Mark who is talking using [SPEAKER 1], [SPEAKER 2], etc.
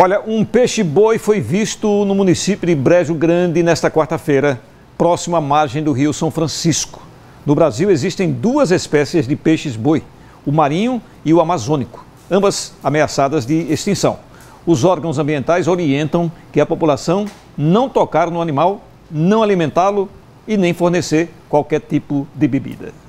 [SPEAKER 1] Olha, um peixe-boi foi visto no município de Brejo Grande nesta quarta-feira, próximo à margem do rio São Francisco. No Brasil existem duas espécies de peixes-boi, o marinho e o amazônico, ambas ameaçadas de extinção. Os órgãos ambientais orientam que a população não tocar no animal, não alimentá-lo e nem fornecer qualquer tipo de bebida.